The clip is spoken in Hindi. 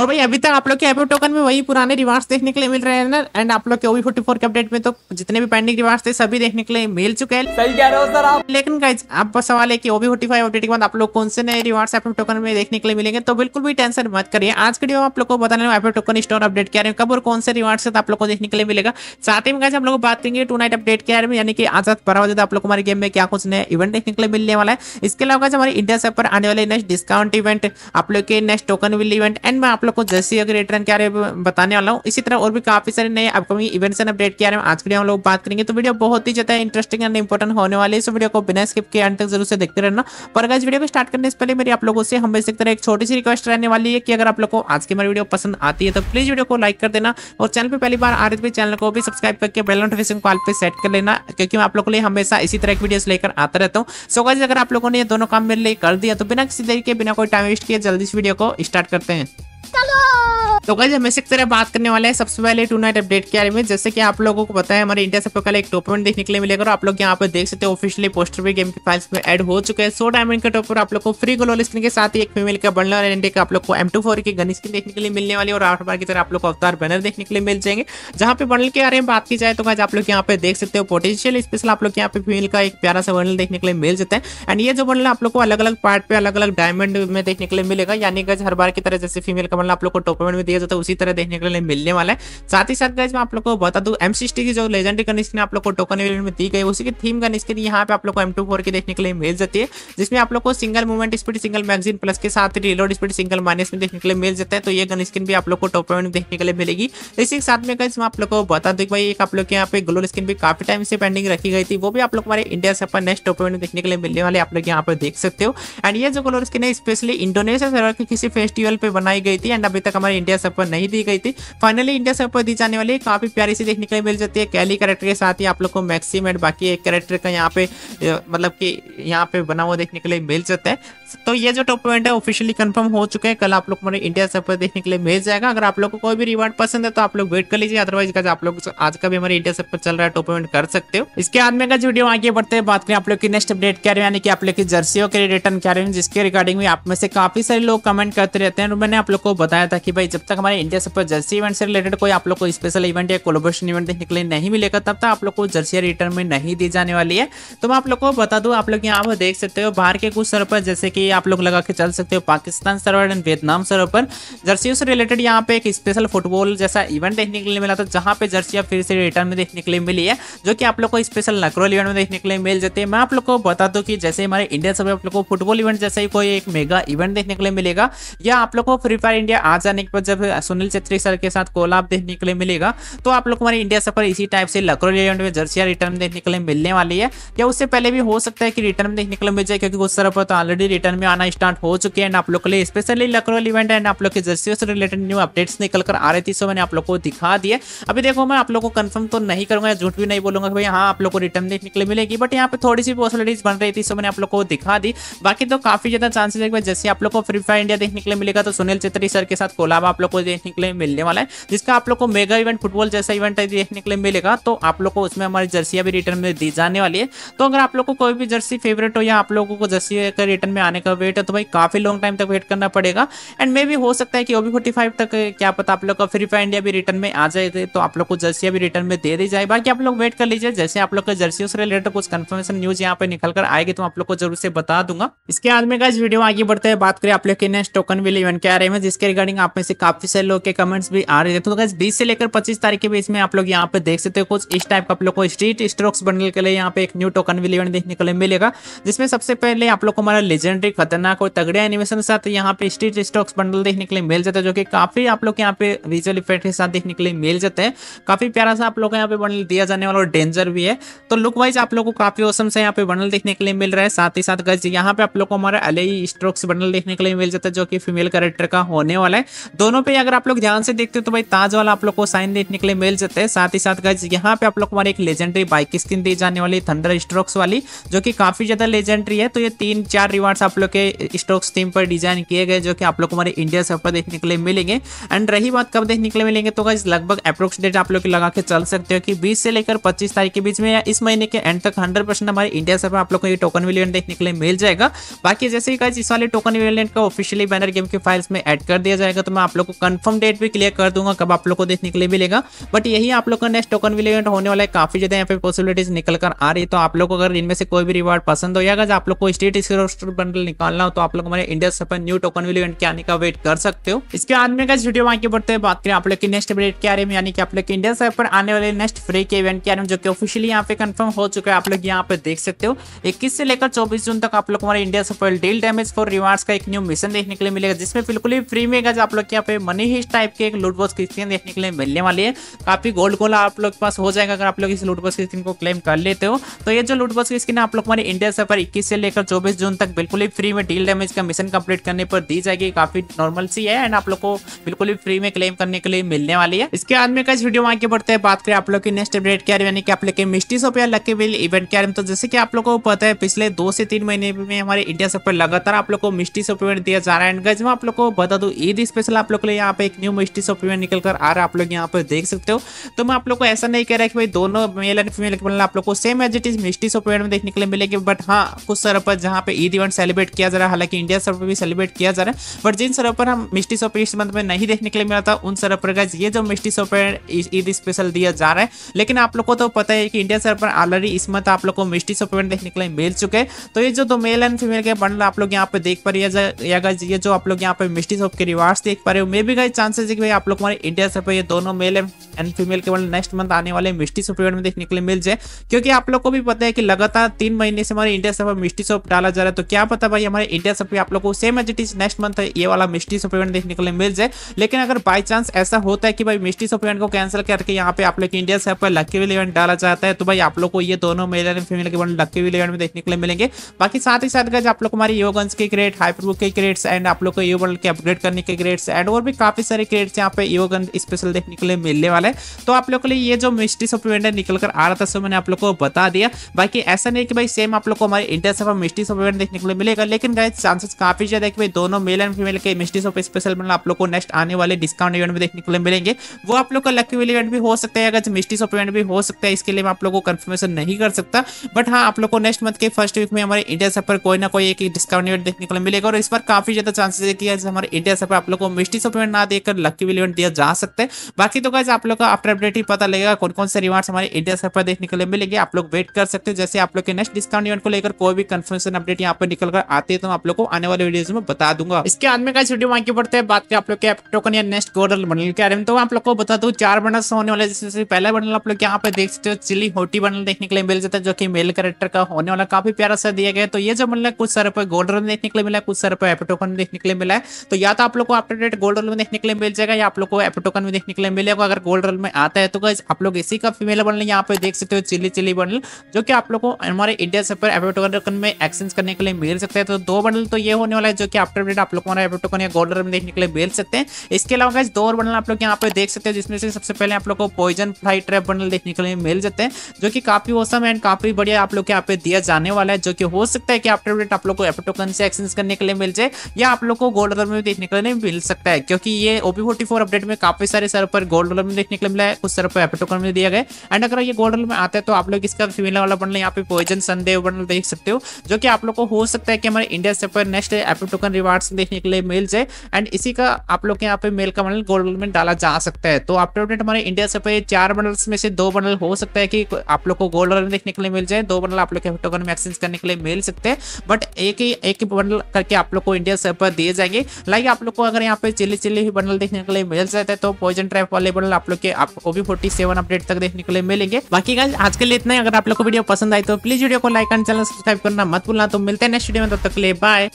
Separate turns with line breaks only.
और भाई अभी तक आप लोग के एपो टोकन में वही पुराने रिवार्ड्स देखने के लिए मिल रहे हैं ना एंड आप लोग के ओवी फोर्टी के अपडेट में तो जितने भी पेंडिंग रिवार्ड्स थे सभी देखने के लिए मिल चुके हैं सही कह रहे हो सर आप लेकिन गाइज आप बस सवाल है कि ओवी फोर्टी अपडेट के बाद आप लोग कौन से नए रिवार्ड्स एपो टोकन में देखने के लिए मिलेंगे तो बिल्कुल भी टेंशन मत करिए आज के वीडियो आप लोग को बता रहे एपो टोकन स्टोर अपडेट क्या रहे हैं कब और कौन से रिवार्ड से आप लोग को देखने के लिए मिलेगा साथ ही में गाइज हम लोग बात करेंगे टू नाइट अपडेट के बारे में यानी कि आजाद परवाज आप लोग हमारे गेम में क्या कुछ नए इवेंट देखने के लिए मिलने वाला है इसके अलावा हमारे इंडिया से आने वाले नेक्स्ट डिस्काउंट इवेंट आप लोग के next token wheel event and मैं आप लोग को ही अगर रिटर्न के बारे बताने वाला हूँ इसी तरह और भी काफी सारे नए अपकमिंग इवेंट्स एंड अपडेट के बारे में आज के लिए हम लोग बात करेंगे तो वीडियो बहुत ही ज्यादा इंटरेस्टिंग एंड इंपॉर्टेंट होने वाले इस वीडियो को बिना स्किप के अंत तक जरूर से देखते रहना पर अगर इस वीडियो को स्टार्ट करने से पहले मेरी आप लोगों से हमेशा की तरह एक छोटी सी रिक्वेस्ट रहने वाली है कि अगर आप लोग को आज की हमारी वीडियो पसंद आती है तो प्लीज वीडियो को लाइक कर देना और चैनल पर पहली बार आ रही चैनल तो को भी सब्सक्राइब करके बेल नोटिफिकेशन कॉल पर सेट कर लेना क्योंकि मैं आप लोगों के लिए हमेशा इसी तरह की वीडियो लेकर आता रहता हूँ सो गाइज अगर आप लोगों ने दोनों काम मेरे लिए कर दिया तो बिना किसी तरीके बिना कोई टाइम वेस्ट किए जल्दी इस वीडियो को स्टार्ट करते हैं 大陆。तो गाइज हम इसी तरह बात करने वाले हैं सबसे पहले टू नाइट अपडेट के बारे में जैसे कि आप लोगों को पता है हमारे इंडिया से कल एक टोपमेंट देखने के लिए मिलेगा और आप लोग यहाँ पर देख सकते हो ऑफिशियली पोस्टर भी गेम के फाइल्स में एड हो चुके हैं सो डायमंड का टॉपर आप लोग को फ्री गोलो स्किन के साथ ही एक फीमेल का बनला और एंडे का आप लोग को एम टू फोर की गन स्किन देखने के लिए मिलने वाली और आठ बार की तरह आप लोग को अवतार बैनर देखने के लिए मिल जाएंगे जहाँ पे बनल के बारे में बात की जाए तो गाइज आप लोग यहाँ पे देख सकते हो पोटेंशियल स्पेशल आप लोग यहाँ पे फीमेल का एक प्यारा सा बनल देखने के लिए मिल जाता है एंड ये जो बनल आप लोग को अलग अलग पार्ट पे अलग अलग डायमंड में देखने के लिए मिलेगा यानी कि हर बार की तरह जैसे फीमेल का बनना आप लोग को टोपमेंट में दिया दिया जाता है उसी तरह देखने के लिए मिलने वाला है साथ ही साथ गाइज मैं आप लोग को बता दू एम की जो लेजेंडरी कंडीशन आप लोग को टोकन इवेंट में दी गई उसी की थीम गन स्किन यहाँ पे आप लोग को एम की देखने के लिए मिल जाती है जिसमें आप लोग को single movement speed single magazine plus के साथ रिलोड स्पीड सिंगल माइनस में देखने के लिए मिल जाता है तो ये गन स्किन भी आप लोग को टॉप में देखने के लिए मिलेगी इसी के साथ में गाइज मैं आप लोग को बता दू भाई एक आप लोग के यहाँ पे ग्लोल स्किन भी काफी टाइम से पेंडिंग रखी गई थी वो भी आप लोग हमारे इंडिया से नेक्स्ट टोपन में देखने के लिए मिलने वाले आप लोग यहाँ पर देख सकते हो एंड ये जो ग्लोल स्किन है स्पेशली इंडोनेशिया के किसी फेस्टिवल पे बनाई गई थी एंड अभी तक हमारे इंडिया सब पर नहीं दी गई थी फाइनली इंडिया सब पर दी जाने वाली काफ़ी प्यारी सी देखने के लिए मिल जाती है कैली कैरेक्टर के साथ ही आप लोग को मैक्सिम एंड बाकी एक कैरेक्टर का यहाँ पे मतलब कि यहाँ पे बना हुआ देखने के लिए मिल जाता है तो ये जो टॉप इवेंट है ऑफिशियली कंफर्म हो चुके हैं कल आप लोग मेरे इंडिया सब पर देखने के लिए मिल जाएगा अगर आप लोग को कोई भी रिवार्ड पसंद है तो आप लोग वेट कर लीजिए अदरवाइज का आप लोग आज का भी हमारे इंडिया सब पर चल रहा है टॉप इवेंट कर सकते हो इसके बाद में वीडियो आगे बढ़ते हैं बात करें आप लोग की नेक्स्ट अपडेट क्या रही यानी कि आप लोग की जर्सियों के रिटर्न क्या रहे हैं जिसके रिगार्डिंग भी आप में से काफी सारे लोग कमेंट करते रहते हैं और मैंने आप लोग को बताया था कि भाई जब तक तक हमारे इंडिया सफर जर्सी इवेंट से रिलेटेड कोई आप लोग को स्पेशल इवेंट या कोलोबोरेशन इवेंट देखने के लिए नहीं मिलेगा तब तक आप लोग को जर्सी रिटर्न में नहीं दी जाने वाली है तो मैं आप लोग को बता दूँ आप लोग यहाँ पर देख सकते हो बाहर के कुछ सर्वर जैसे कि आप लोग लगा के चल सकते हो Pakistan server and Vietnam server पर जर्सियों से रिलेटेड यहाँ पे एक स्पेशल फुटबॉल जैसा इवेंट देखने के लिए मिला था जहाँ पे जर्सियाँ फिर से रिटर्न में देखने के लिए मिली है जो कि आप लोग को स्पेशल नकरोल इवेंट में देखने के लिए मिल जाती है मैं आप लोग को बता दूँ कि जैसे हमारे इंडिया सर्वर आप लोग को फुटबॉल इवेंट जैसे ही कोई एक मेगा इवेंट देखने के लिए मिलेगा या आप लोग को फ्री फायर इंडिया आ जाने के बाद जब सुनील छेत्री सर के साथ कोलाब देखने के लिए मिलेगा तो आप लोग हमारे इंडिया सफर इसी टाइप से लकरोल इवेंट में जर्सिया रिटर्न देखने के लिए मिलने वाली है या उससे पहले भी हो सकता है कि रिटर्न देखने के लिए मिल जाए क्योंकि उस सर पर तो ऑलरेडी रिटर्न में आना स्टार्ट हो चुके हैं आप लोग के लिए स्पेशली लकरोल इवेंट एंड आप लोग के जर्सी से रिलेटेड न्यू अपडेट्स निकल कर आ रही थी सो मैंने आप लोग को दिखा दिया अभी देखो मैं आप लोग को कन्फर्म तो नहीं करूंगा झूठ भी नहीं बोलूंगा भाई हाँ आप लोग को रिटर्न देखने के लिए मिलेगी बट यहाँ पर थोड़ी सी पॉसिबिलिटीज बन रही थी सो मैंने आप लोग को दिखा दी बाकी तो काफी ज्यादा चांसेस है जैसे आप लोग को फ्री फायर इंडिया देखने के लिए मिलेगा तो सुनील छेत्री सर के साथ कोलाब आप लोग आपको देखने के लिए मिलने वाला है जिसका आप लोग को मेगा इवेंट फुटबॉल जैसा इवेंट देखने के लिए मिलेगा तो आप लोग को उसमें हमारी जर्सिया भी रिटर्न में दी जाने वाली है तो अगर आप लोग को कोई भी जर्सी फेवरेट हो या आप लोगों को जर्सी रिटर्न में आने का वेट है तो भाई काफ़ी लॉन्ग टाइम तक वेट करना पड़ेगा एंड मे भी हो सकता है कि ओबी फोर्टी फाइव तक क्या पता आप लोग का फ्री फायर इंडिया भी रिटर्न में आ जाए तो, तो आप लोग को जर्सिया भी रिटर्न में दे दी जाए बाकी आप लोग वेट कर लीजिए जैसे आप लोग का जर्सियों से रिलेटेड कुछ कंफर्मेशन न्यूज़ यहाँ पे निकल कर आएगी तो आप लोग को जरूर से बता दूंगा इसके बाद में गाइज वीडियो आगे बढ़ते हैं बात करें आप लोग के नेक्स्ट टोकन विल इवेंट के आ रहे हैं जिसके रिगार्डिंग आप में से काफी काफी सारे लोग के कमेंट्स भी आ रहे थे तो बीस से लेकर पच्चीस तारीख के बीच में आप लोग यहाँ पे देख सकते हो कुछ इस टाइप का आप लोग को स्ट्रीट स्ट्रोक्स बनने के लिए यहाँ पे एक न्यू टोकन भी इवेंट देखने के लिए मिलेगा जिसमें सबसे पहले आप लोग को हमारा लेजेंडरी खतरनाक और तगड़े एनिमेशन के साथ यहाँ पे स्ट्रीट स्ट्रोक्स बंडल देखने के लिए मिल जाता है जो कि काफी आप लोग यहाँ पे विजुअल इफेक्ट के साथ देखने के लिए मिल जाते हैं काफी प्यारा सा आप लोग को यहाँ पे बंडल दिया जाने वाला और डेंजर भी है तो लुक वाइज आप लोग को काफी औसम से यहाँ पे बंडल देखने के लिए मिल रहा है साथ ही साथ गज यहाँ पे आप लोग को हमारा अले स्ट्रोक्स बंडल देखने के लिए मिल जाता है जो कि फीमेल कैरेक्टर का होने वाला है दोनों पे अगर आप लोग ध्यान से देखते हो तो भाई ताज वाला आप लोग को साइन देखने के लिए मिल जाता है साथ ही साथ गाइज यहाँ पे आप लोग हमारे एक लेजेंडरी बाइक स्किन दी जाने वाली थंडर स्ट्रोक्स वाली जो कि काफी ज्यादा लेजेंडरी है तो ये तीन चार रिवार्ड्स आप लोग के स्ट्रोक्स थीम पर डिजाइन किए गए जो कि आप लोग हमारे इंडिया से ऊपर देखने के लिए मिलेंगे एंड रही बात कब देखने के लिए मिलेंगे तो गाइज लगभग अप्रोक्स डेट आप लोग लगा के चल सकते हो कि बीस से लेकर पच्चीस तारीख के बीच में या इस महीने के एंड तक हंड्रेड परसेंट हमारे इंडिया से आप लोग को ये टोकन वेलियंट देखने के लिए मिल जाएगा बाकी जैसे ही गाइज इस वाले टोकन विलियन का ऑफिशियली बैनर गेम के फाइल्स में एड कर दिया जाएगा तो मैं आप लोग को कंफर्म डेट भी क्लियर कर दूंगा कब आप लोग को देखने के लिए मिलेगा बट यही आप लोग का नेक्स्ट टोकन विल इवेंट होने वाला है काफी ज्यादा यहाँ पे पॉसिबिलिटीज निकल कर आ रही है तो आप लोग को अगर इनमें से कोई भी रिवार्ड पसंद हो या अगर आप लोग को स्टेट बंडल निकालना हो तो आप लोग हमारे इंडिया से न्यू टोकन विल इवेंट के आने का वेट कर सकते हो इसके बाद में वीडियो आगे बढ़ते हैं बात करें आप लोग की नेक्स्ट अपडेट के बारे में यानी कि आप लोग इंडिया से आने वाले नेक्स्ट फ्री के इवेंट के बारे में जो कि ऑफिशियली यहाँ पे कंफर्म हो चुका है आप लोग यहाँ पे देख सकते हो इक्कीस से लेकर चौबीस जून तक आप लोग हमारे इंडिया से डील डैमेज फॉर रिवार्ड्स का एक न्यू मिशन देखने के लिए मिलेगा जिसमें बिल्कुल ही फ्री में आप लोग यहाँ पे मनी हिस्ट टाइप के एक लूट बॉक्स की स्क्रीन देखने के लिए मिलने वाली है काफी गोल्ड गोला आप लोग के पास हो जाएगा अगर आप लोग इस लूट बॉक्स की स्क्रीन को क्लेम कर लेते हो तो ये जो लूट बॉक्स की स्क्रीन आप लोग हमारे इंडिया से पर इक्कीस से लेकर चौबीस जून तक बिल्कुल ही फ्री में डील डैमेज का मिशन कंप्लीट करने पर दी जाएगी काफी नॉर्मल सी है एंड आप लोग को बिल्कुल ही फ्री में क्लेम करने के लिए मिलने वाली है इसके बाद में कई वीडियो में आगे बढ़ते हैं बात करें आप लोग की नेक्स्ट अपडेट क्या यानी कि आप लोग मिस्टी सोप या लकी बिल इवेंट क्या तो जैसे कि आप लोग को पता है पिछले दो से तीन महीने में हमारे इंडिया से लगातार आप लोग को मिस्टी सोप इवेंट दिया जा रहा है एंड गज आप लोग को बता दू ईद स्पेशल आप लोग के लिए यहाँ पे एक न्यू मिस्ट्री फीमेल निकल कर आ रहा है आप लोग यहाँ पर देख सकते हो तो मैं आप लोग को ऐसा नहीं कह रहा कि भाई दोनों मेल एंड फीमेल मिलना आप लोग को same as it is mystery software में देखने के लिए मिलेगी बट हाँ कुछ सर पर जहाँ पे ईद इवेंट सेलिब्रेट किया जा रहा है हालांकि इंडिया सर पर भी सेलिब्रेट किया जा रहा है बट जिन सर पर हम मिस्ट्री इस मंथ में नहीं देखने के लिए मिला था उन सर पर ये जो मिस्ट्री सॉफ्टवेयर ईद स्पेशल दिया जा रहा है लेकिन आप लोग को तो पता है कि इंडिया सर पर ऑलरेडी इस मंथ आप लोग को मिस्ट्री सॉफ्टवेयर देखने के लिए मिल चुके हैं तो ये जो दो मेल एंड फीमेल के बंडल आप लोग यहाँ पे देख पा रहे ये जो आप लोग यहाँ पे मिस्ट्री सॉफ्ट के रिवार्ड्स देख पा रहे हो मे भी गाइस चांसेस है कि भाई आप लोग हमारे इंडिया से ये दोनों मेल एंड फीमेल केवल नेक्स्ट मंथ आने वाले मिस्टी सोप इवेंट में देखने के लिए मिल जाए क्योंकि आप लोग को भी पता है कि लगातार तीन महीने से हमारे इंडिया सफर मिस्टी सोप डाला जा रहा है तो क्या पता भाई हमारे इंडिया सफर आप लोग को same as it is next month ये वाला मिस्टी सोप इवेंट देखने के लिए मिल जाए लेकिन अगर बाई चांस ऐसा होता है कि भाई मिस्टी सोप इवेंट को कैंसिल करके यहाँ पे आप लोग इंडिया से पर लक्की विल इवेंट डाला जाता है तो भाई आप लोग को ये दोनों मेल एंड फीमेल के लक्की विल इवेंट में देखने के लिए मिलेंगे बाकी साथ ही साथ आप लोग हमारे योगन्स के ग्रेट हाइपरबुक के ग्रेट्स एंड आप लोग को यू वर्ल्ड के अपग्रेड करने के ग्रेट्स एंड और भी काफ़ी सारे क्रेडिट्स यहाँ पे योगन स्पेशल देखने के लिए मिलने वाले है तो आप लोग के लिए ये जो मिस्ट्री सप्लीमेंट निकल कर आ रहा था सो मैंने आप लोग को बता दिया बाकी ऐसा नहीं कि भाई सेम आप लोग को हमारे इंडिया से मिस्ट्री सप्लीमेंट देखने के लिए मिलेगा लेकिन गाय चांसेस काफ़ी ज़्यादा है कि भाई दोनों मेल एंड फीमेल के मिस्ट्री ऑफ स्पेशल मिलना आप लोग को नेक्स्ट आने वाले डिस्काउंट इवेंट में देखने के लिए मिलेंगे वो आप लोग का लकी विल इवेंट भी हो सकता है अगर मिस्ट्री ऑफ भी हो सकता है इसके लिए मैं आप लोग को कन्फर्मेशन नहीं कर सकता बट हाँ आप लोग को नेक्स्ट मंथ के फर्स्ट वीक में हमारे इंडिया से कोई ना कोई एक डिस्काउंट इवेंट देखने को मिलेगा और इस बार काफी ज्यादा चांसेस है कि हमारे इंडिया से आप लोग को मिस्ट्री सप्लीमेंट इवेंट ना देकर लक विल इवेंट दिया जा सकते हैं बाकी तो गाइज आप लोग का अपडेट अपडेट ही पता लगेगा कौन कौन से रिवार्ड्स हमारे इंडिया सर पर देखने के लिए मिलेंगे आप लोग वेट कर सकते हैं जैसे आप लोग के नेक्स्ट डिस्काउंट इवेंट को लेकर कोई भी कंफर्मेशन अपडेट यहाँ पर निकल कर आते हैं तो आप लोग को आने वाले वीडियो में बता दूंगा इसके आदमी का वीडियो वहाँ की पड़ते हैं बात करें आप लोग के टोकन या नेक्स्ट गोडल बनल के बारे में तो आप लोग को बता दू चार बनल होने वाले जिससे पहला बनल आप लोग यहाँ पर देख सकते हो चिली होटी बनल देखने के लिए मिल जाता है जो की मेल करेक्टर का होने वाला काफी प्यारा सा दिया गया तो ये जो बंडल कुछ सर पर गोल्ड रन देखने के लिए मिला है कुछ सर पर एपटोकन देखने के लिए मिला है तो या तो आप लोग को अपडेट गोल्ड रोल में देखने के लिए मिल जाएगा या आप लोग को एपो टोकन में देखने के लिए मिलेगा अगर गोल्ड रोल में आता है तो गाइज आप लोग इसी का फीमेल बनल यहाँ पे देख सकते हो चिली चिली बनल जो कि आप लोग को हमारे इंडिया से पर एपो टोकन टोकन में एक्सचेंज करने के लिए मिल सकता है तो दो बंडल तो ये होने वाला है जो कि आफ्टर डेट आप लोग हमारे हमारा एपो टोकन या गोल्ड रोल में देखने के लिए मिल सकते हैं इसके अलावा गाइज दो और बंडल आप लोग यहाँ पे देख सकते हो जिसमें से सबसे पहले आप लोग को पॉइजन फ्लाई ट्रैप बंडल देखने के लिए मिल जाते हैं जो कि काफी ओसम एंड काफी बढ़िया आप लोग के यहाँ पे दिया जाने वाला है जो कि हो सकता है कि आफ्टर डेट आप लोग को एपो टोकन से एक्सचेंज करने के लिए मिल जाए या आप लोग को गोल्ड रोल में देखने के लिए मिल सकता है क्योंकि ये ओपी फोर्टी फोर अपडेट में काफी सारे सर पर गोल्ड रोलर में देखने को मिला है कुछ सर पर एपेटो एपेटोकन में दिया गया एंड अगर ये गोल्ड डॉलर में आता है तो आप लोग इसका फीमेल वाला बनल यहाँ पे पोइजन संदेव बनल देख सकते हो जो कि आप लोग को हो सकता है कि हमारे इंडिया से पर नेक्स्ट एपेटोकन रिवार्ड देखने के लिए मिल जाए एंड इसी का आप लोग यहाँ पे मेल का बनल गोल्ड डॉलर में डाला जा सकता है तो अपडेट अपडेट हमारे इंडिया से पर चार बनल्स में से दो बनल हो सकता है कि आप लोग को गोल्ड डॉलर देखने के लिए मिल जाए दो बनल आप लोग एपेटोकन में एक्सचेंज करने के लिए मिल सकते हैं बट एक ही एक बनल करके आप लोग को इंडिया से पर दिए जाएंगे लाइक आप लोग को अगर यहाँ पे चिली इसीलिए ही बंडल देखने के लिए मिल सकता है तो पॉइजन ट्रैप वाले बंडल आप लोग के आपको भी फोर्टी सेवन अपडेट तक देखने के लिए मिलेंगे बाकी गाइज आज के लिए इतना ही अगर आप लोग को वीडियो पसंद आए तो प्लीज वीडियो को लाइक एंड चैनल सब्सक्राइब करना मत भूलना तो मिलते हैं नेक्स्ट वीडियो में तब तक ले बाय